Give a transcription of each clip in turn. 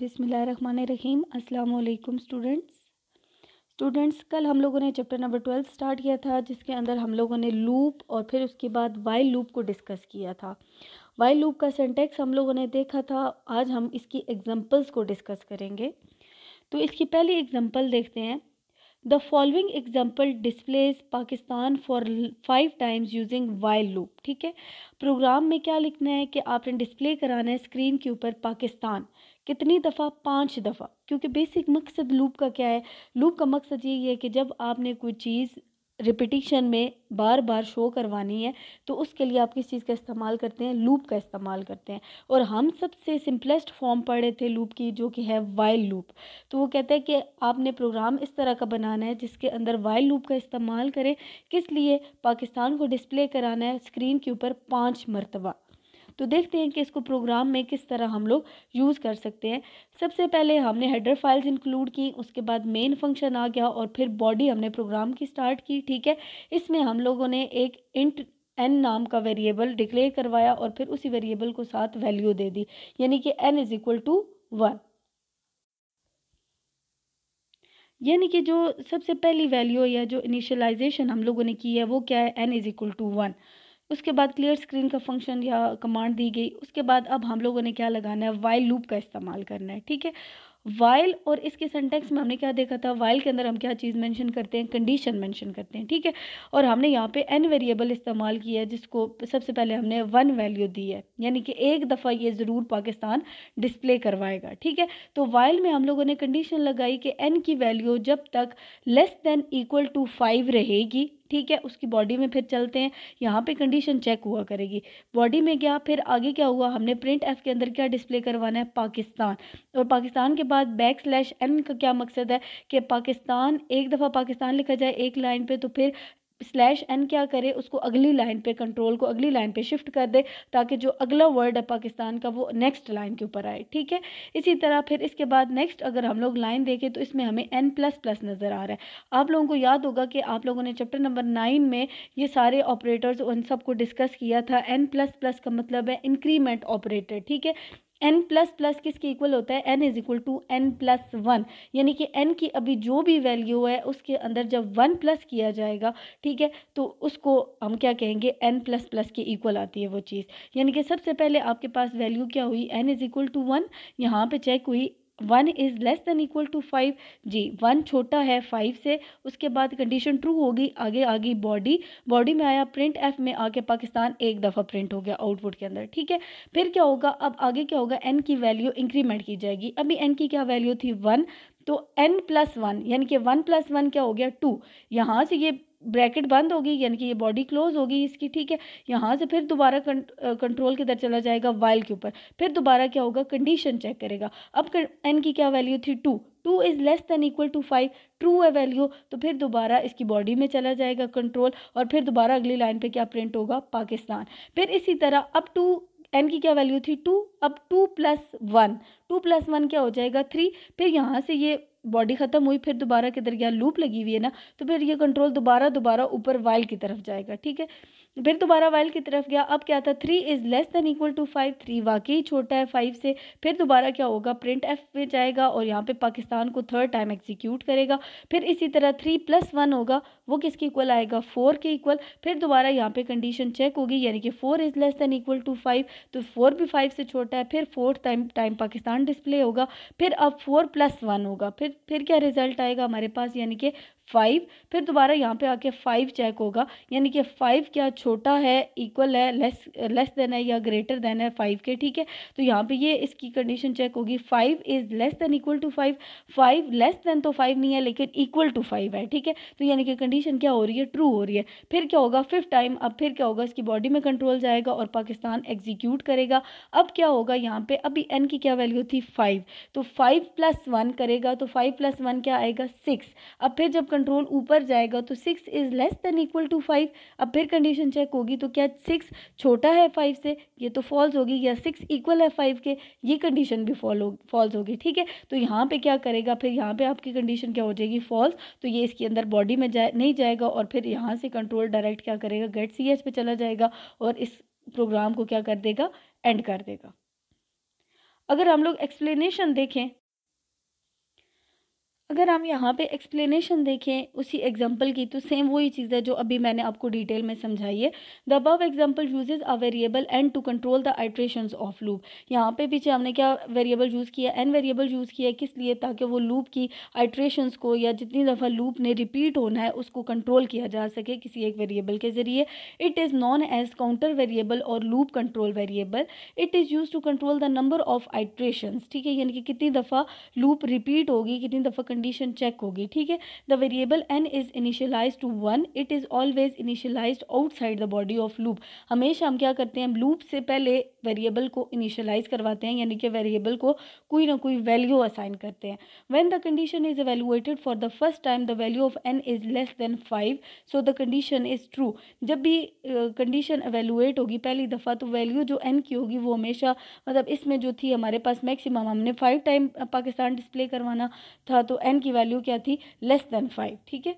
बिसमीम अल्लाम students students कल हम लोगों ने चैप्टर नंबर ट्वेल्व स्टार्ट किया था जिसके अंदर हम लोगों ने लूप और फिर उसके बाद वाइल लूप को डिस्कस किया था वाइल लूप का सेंटेक्स हम लोगों ने देखा था आज हम इसकी एग्जांपल्स को डिस्कस करेंगे तो इसकी पहली एग्ज़ाम्पल देखते हैं the following example displays Pakistan for five times using while loop ठीक है प्रोग्राम में क्या लिखना है कि आपने डिस्प्ले कराना है स्क्रीन के ऊपर पाकिस्तान कितनी दफ़ा पाँच दफ़ा क्योंकि बेसिक मकसद लूप का क्या है लूप का मकसद यही है कि जब आपने कोई चीज़ रिपीटिशन में बार बार शो करवानी है तो उसके लिए आप किस चीज़ का इस्तेमाल करते हैं लूप का इस्तेमाल करते हैं और हम सबसे सिंपलेस्ट फॉर्म पढ़े थे लूप की जो कि है वाइल लूप तो वो कहता है कि आपने प्रोग्राम इस तरह का बनाना है जिसके अंदर वाइल लूप का इस्तेमाल करें किस लिए पाकिस्तान को डिस्प्ले कराना है स्क्रीन के ऊपर पाँच मरतबा तो देखते हैं कि इसको प्रोग्राम में किस तरह हम लोग यूज़ कर सकते हैं सबसे पहले हमने हेडर फाइल्स इंक्लूड की उसके बाद मेन फंक्शन आ गया और फिर बॉडी हमने प्रोग्राम की स्टार्ट की ठीक है इसमें हम लोगों ने एक इंट एन नाम का वेरिएबल डिक्लेयर करवाया और फिर उसी वेरिएबल को साथ वैल्यू दे दी यानी कि N is equal to one यानी कि जो सबसे पहली वैल्यू या जो इनिशियलाइजेशन हम लोगों ने की है वो क्या है N is equal to one उसके बाद क्लियर स्क्रीन का फंक्शन या कमांड दी गई उसके बाद अब हम लोगों ने क्या लगाना है वाइल लूप का इस्तेमाल करना है ठीक है वाइल और इसके सेंटेक्स में हमने क्या देखा था वाइल के अंदर हम क्या चीज़ मेंशन करते हैं कंडीशन मेंशन करते हैं ठीक है और हमने यहाँ पे एन वेरिएबल इस्तेमाल किया है जिसको सबसे पहले हमने वन वैल्यू दी है यानी कि एक दफ़ा ये ज़रूर पाकिस्तान डिस्प्ले करवाएगा ठीक है तो वाइल में हम लोगों ने कंडीशन लगाई कि एन की वैल्यू जब तक less than equal to five रहेगी ठीक है उसकी बॉडी में फिर चलते हैं यहाँ पे कंडीशन चेक हुआ करेगी बॉडी में क्या फिर आगे क्या हुआ हमने प्रिंट एफ के अंदर क्या डिस्प्ले करवाना है पाकिस्तान और पाकिस्तान के बाद बैक स्लैश एन का क्या मकसद है कि पाकिस्तान एक दफ़ा पाकिस्तान लिखा जाए एक लाइन पर तो फिर स्लैश एन क्या करे उसको अगली लाइन पे कंट्रोल को अगली लाइन पे शिफ्ट कर दे ताकि जो अगला वर्ड है पाकिस्तान का वो नेक्स्ट लाइन के ऊपर आए ठीक है इसी तरह फिर इसके बाद नेक्स्ट अगर हम लोग लाइन देखें तो इसमें हमें एन प्लस प्लस नज़र आ रहा है आप लोगों को याद होगा कि आप लोगों ने चैप्टर नंबर नाइन में ये सारे ऑपरेटर्स उन सबको डिस्कस किया था एन प्लस प्लस का मतलब है इंक्रीमेंट ऑपरेटर ठीक है एन प्लस प्लस किसके इक्वल होता है N is equal to N plus one यानी कि एन की अभी जो भी वैल्यू है उसके अंदर जब वन प्लस किया जाएगा ठीक है तो उसको हम क्या कहेंगे एन प्लस प्लस के इक्वल आती है वो चीज़ यानी कि सबसे पहले आपके पास वैल्यू क्या हुई N is equal to one यहाँ पर चेक हुई one is less than equal to five जी वन छोटा है फाइव से उसके बाद कंडीशन ट्रू होगी आगे आ गई बॉडी बॉडी में आया प्रिंट एफ में आके पाकिस्तान एक दफ़ा प्रिंट हो गया आउटपुट के अंदर ठीक है फिर क्या होगा अब आगे क्या होगा एन की वैल्यू इंक्रीमेंट की जाएगी अभी एन की क्या वैल्यू थी वन तो एन प्लस वन यानी कि वन प्लस वन क्या हो गया टू यहाँ से ये ब्रैकेट बंद होगी यानी कि ये बॉडी क्लोज होगी इसकी ठीक है यहाँ से फिर दोबारा कंट्रोल किधर चला जाएगा वाइल के ऊपर फिर दोबारा क्या होगा कंडीशन चेक करेगा अब एन की क्या वैल्यू थी two two is less than equal to five true है वैल्यू तो फिर दोबारा इसकी बॉडी में चला जाएगा कंट्रोल और फिर दोबारा अगली लाइन पर क्या प्रिंट होगा पाकिस्तान फिर इसी तरह अब टू एन की क्या वैल्यू थी टू अब two plus one two plus one क्या हो जाएगा थ्री फिर यहाँ से ये बॉडी ख़त्म हुई फिर दोबारा किधर गया लूप लगी हुई है ना तो फिर ये कंट्रोल दोबारा दोबारा ऊपर वाइल की तरफ जाएगा ठीक है फिर दोबारा वाइल की तरफ गया अब क्या था three is less than equal to five three वाकई छोटा है फाइव से फिर दोबारा क्या होगा प्रिंट एफ में जाएगा और यहाँ पे पाकिस्तान को थर्ड टाइम एग्जीक्यूट करेगा फिर इसी तरह थ्री प्लस वन होगा वो किसके इक्वल आएगा फोर के इक्वल फिर दोबारा यहाँ पे कंडीशन चेक होगी यानी कि four is less than equal to five तो फोर भी फाइव से छोटा है फिर fourth time time Pakistan display होगा फिर अब फोर प्लस वन होगा फिर फिर क्या रिजल्ट आएगा हमारे पास यानी कि फाइव फिर दोबारा यहाँ पे आके फाइव चेक होगा यानी कि फाइव क्या छोटा है इक्वल है लेस लेस देन है या ग्रेटर देन है फाइव के ठीक है तो यहाँ पे ये इसकी कंडीशन चेक होगी five is less than equal to five five less than तो फाइव नहीं है लेकिन इक्वल टू फाइव है ठीक है तो यानी कि कंडीशन क्या हो रही है ट्रू हो रही है फिर क्या होगा फिफ्थ टाइम अब फिर क्या होगा इसकी बॉडी में कंट्रोल जाएगा और पाकिस्तान एग्जीक्यूट करेगा अब क्या होगा यहाँ पे अभी एन की क्या वैल्यू थी फाइव तो फाइव प्लस वन करेगा तो फाइव प्लस वन क्या आएगा सिक्स अब फिर जब कंट्रोल ऊपर जाएगा तो six is less than equal to five अब फिर कंडीशन चेक होगी तो क्या सिक्स छोटा है फाइव से ये तो फॉल्स होगी या सिक्स इक्वल है फाइव के ये कंडीशन भी फॉल हो फॉल्स होगी ठीक है तो यहाँ पे क्या करेगा फिर यहाँ पे आपकी कंडीशन क्या हो जाएगी फॉल्स तो ये इसके अंदर बॉडी में जाए नहीं जाएगा और फिर यहाँ से कंट्रोल डायरेक्ट क्या करेगा गेट सी एच पे चला जाएगा और इस प्रोग्राम को क्या कर देगा एंड कर देगा अगर हम लोग एक्सप्लेनेशन देखें अगर हम यहाँ पे एक्सप्लेनेशन देखें उसी एग्जांपल की तो सेम वही चीज़ है जो अभी मैंने आपको डिटेल में समझाई है the above example uses a variable and to control the iteration of loop यहाँ पे पीछे हमने क्या वेरिएबल यूज़ किया एंड वेरिएबल यूज़ किया किस लिए ताकि वो लूप की आइट्रेशन को या जितनी दफ़ा लूप ने रिपीट होना है उसको कंट्रोल किया जा सके किसी एक वेरिएबल के ज़रिए it is known as counter variable और loop control variable it is use to control the number of iteration ठीक है यानी कि कितनी दफ़ा लूप रिपीट होगी कितनी दफ़ा कंडीशन चेक होगी ठीक है the variable n is initialize to one it is always initialize outside the body of loop हमेशा हम क्या करते हैं लूप से पहले वेरिएबल को इनिशियलाइज करवाते हैं यानी कि वेरिएबल को कोई ना कोई वैल्यू असाइन करते हैं when the condition is evaluated for the first time the value of n is less than five so the condition is true जब भी कंडीशन uh, एवेलुएट होगी पहली दफ़ा तो वैल्यू जो एन की होगी वो हमेशा मतलब इसमें जो थी हमारे पास मैक्सिमम हमने फाइव टाइम पाकिस्तान डिस्प्ले करवाना था तो एन की वैल्यू क्या थी लेस देन फाइव ठीक है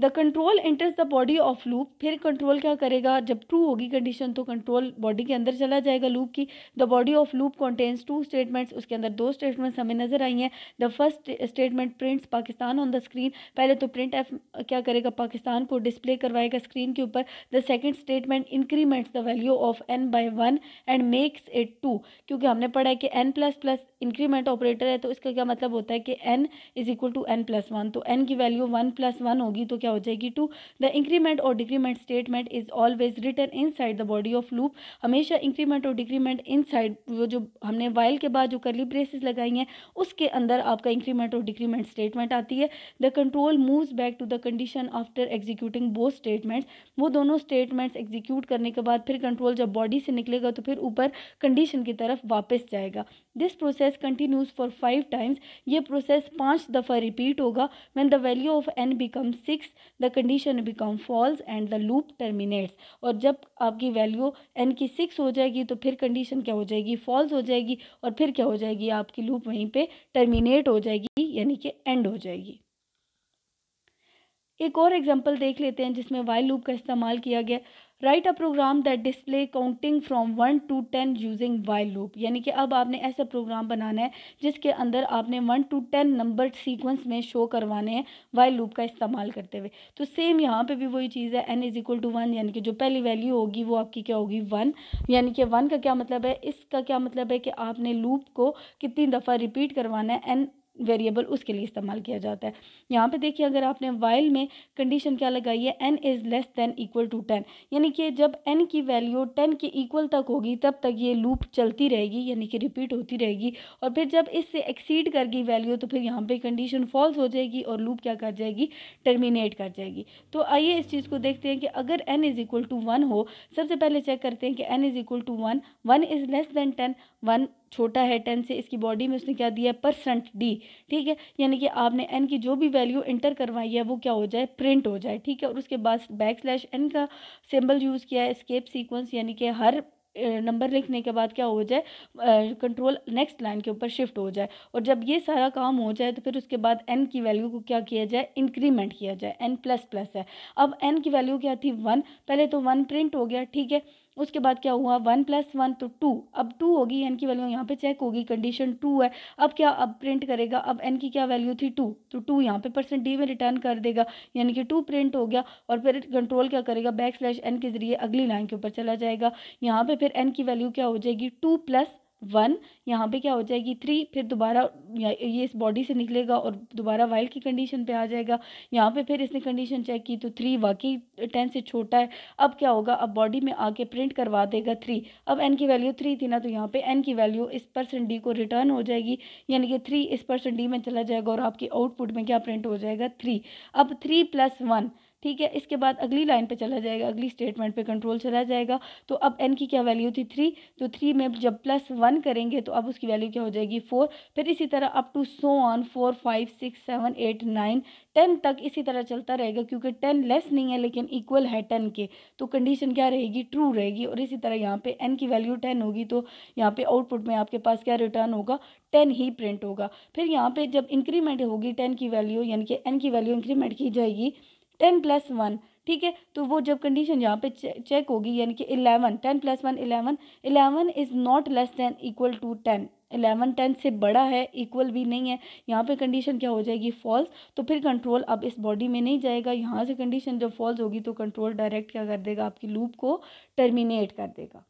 the control enters the body of loop फिर कंट्रोल क्या करेगा जब ट्रू होगी कंडीशन तो कंट्रोल बॉडी के अंदर चला जाएगा लूप की the body of loop contains two statements उसके अंदर दो स्टेटमेंट्स हमें नजर आई हैं the first statement prints Pakistan on the screen पहले तो प्रिंट एफ क्या करेगा पाकिस्तान को डिस्प्ले करवाएगा स्क्रीन के ऊपर the second statement increments the value of n by one and makes it two क्योंकि हमने पढ़ा है कि n plus plus increment operator है तो इसका क्या मतलब होता है कि n is equal to N plus one तो एन की वैल्यू वन प्लस वन होगी तो क्या क्या हो जाएगी टू द इंक्रीमेंट और decrement statement is always written inside the body of loop हमेशा इंक्रीमेंट और डिक्रीमेंट इन साइड वो जो हमने वाइल के बाद जो करली ब्रेसिस लगाई हैं उसके अंदर आपका इंक्रीमेंट और डिक्रीमेंट स्टेटमेंट आती है the control move back to the condition after executing both statements वो दोनों स्टेटमेंट्स एग्जीक्यूट करने के बाद फिर कंट्रोल जब बॉडी से निकलेगा तो फिर ऊपर कंडीशन की तरफ वापस जाएगा this process continues for five times ये प्रोसेस पाँच दफ़ा रिपीट होगा when the value of n become six the condition become false and the loop terminates और जब आपकी वैल्यू एन की सिक्स हो जाएगी तो फिर कंडीशन क्या हो जाएगी फॉल्स हो जाएगी और फिर क्या हो जाएगी आपकी लूप वहीं पर टर्मिनेट हो जाएगी यानी कि एंड हो जाएगी एक और एग्जांपल देख लेते हैं जिसमें वाइल लूप का इस्तेमाल किया गया write a program that display counting from one to ten using while loop यानी कि अब आपने ऐसा प्रोग्राम बनाना है जिसके अंदर आपने one to ten number sequence में शो करवाने हैं वाइल लूप का इस्तेमाल करते हुए तो सेम यहाँ पे भी वही चीज़ है N is equal to one यानी कि जो पहली वैल्यू होगी वो आपकी क्या होगी वन यानी कि वन का क्या मतलब है इसका क्या मतलब है कि आपने लूप को कितनी दफ़ा रिपीट करवाना है एन वेरिएबल उसके लिए इस्तेमाल किया जाता है यहाँ पे देखिए अगर आपने वाइल में कंडीशन क्या लगाई है N is less than equal to ten यानी कि जब एन की वैल्यू टेन के इक्वल तक होगी तब तक ये लूप चलती रहेगी यानी कि रिपीट होती रहेगी और फिर जब इससे एक्सीड कर गई वैल्यू तो फिर यहाँ पर कंडीशन फॉल्स हो जाएगी और लूप क्या कर जाएगी टर्मिनेट कर जाएगी तो आइए इस चीज़ को देखते हैं कि अगर n is equal to one हो सबसे पहले चेक करते हैं कि N is equal to one one is less than ten one छोटा है टेन से इसकी बॉडी में उसने क्या दिया है परसेंट डी ठीक है यानी कि आपने एन की जो भी वैल्यू इंटर करवाई है वो क्या हो जाए प्रिंट हो जाए ठीक है और उसके बाद बैक स्लैश एन का सिंबल यूज़ किया है स्केप सीक्वेंस यानी कि हर नंबर लिखने के बाद क्या हो जाए कंट्रोल नेक्स्ट लाइन के ऊपर शिफ्ट हो जाए और जब ये सारा काम हो जाए तो फिर उसके बाद एन की वैल्यू को क्या किया जाए इंक्रीमेंट किया जाए एन प्लस प्लस है अब एन की वैल्यू क्या थी वन पहले तो वन प्रिंट हो गया ठीक है उसके बाद क्या हुआ वन प्लस वन तो टू अब टू होगी एन की वैल्यू यहाँ पे चेक होगी कंडीशन टू है अब क्या अब प्रिंट करेगा अब एन की क्या वैल्यू थी टू तो टू यहाँ पे परसेंट डी में रिटर्न कर देगा यानी कि टू प्रिंट हो गया और फिर कंट्रोल क्या करेगा बैक स्लैश एन के जरिए अगली लाइन के ऊपर चला जाएगा यहाँ पे फिर एन की वैल्यू क्या हो जाएगी टू प्लस वन यहाँ पे क्या हो जाएगी थ्री फिर दोबारा ये इस बॉडी से निकलेगा और दोबारा वाइल्ड की कंडीशन पे आ जाएगा यहाँ पे फिर इसने कंडीशन चेक की तो थ्री वाकई टेन से छोटा है अब क्या होगा अब बॉडी में आके प्रिंट करवा देगा थ्री अब एन की वैल्यू थ्री थी ना तो यहाँ पे एन की वैल्यू इस परसेंट डी को रिटर्न हो जाएगी यानी कि थ्री इस परसेंट डी में चला जाएगा और आपके आउटपुट में क्या प्रिंट हो जाएगा थ्री अब थ्री प्लस वन ठीक है इसके बाद अगली लाइन पे चला जाएगा अगली स्टेटमेंट पे कंट्रोल चला जाएगा तो अब एन की क्या वैल्यू थी थ्री तो थ्री में जब प्लस वन करेंगे तो अब उसकी वैल्यू क्या हो जाएगी फोर फिर इसी तरह up to so on four five six seven eight nine ten तक इसी तरह चलता रहेगा क्योंकि टेन लेस नहीं है लेकिन इक्वल है टेन के तो कंडीशन क्या रहेगी ट्रू रहेगी और इसी तरह यहाँ पे एन की वैल्यू टेन होगी तो यहाँ पे आउटपुट में आपके पास क्या रिटर्न होगा टेन ही प्रिंट होगा फिर यहाँ पे जब इंक्रीमेंट होगी टेन की वैल्यू यानी कि एन की वैल्यू इंक्रीमेंट की जाएगी टेन प्लस वन ठीक है तो वो जब कंडीशन यहाँ पे चेक होगी यानी कि eleven ten plus one eleven eleven is not less than equal to ten eleven ten से बड़ा है इक्वल भी नहीं है यहाँ पे कंडीशन क्या हो जाएगी फॉल्स तो फिर कंट्रोल अब इस बॉडी में नहीं जाएगा यहाँ से कंडीशन जब फॉल्स होगी तो कंट्रोल डायरेक्ट क्या कर देगा आपकी लूप को टर्मिनेट कर देगा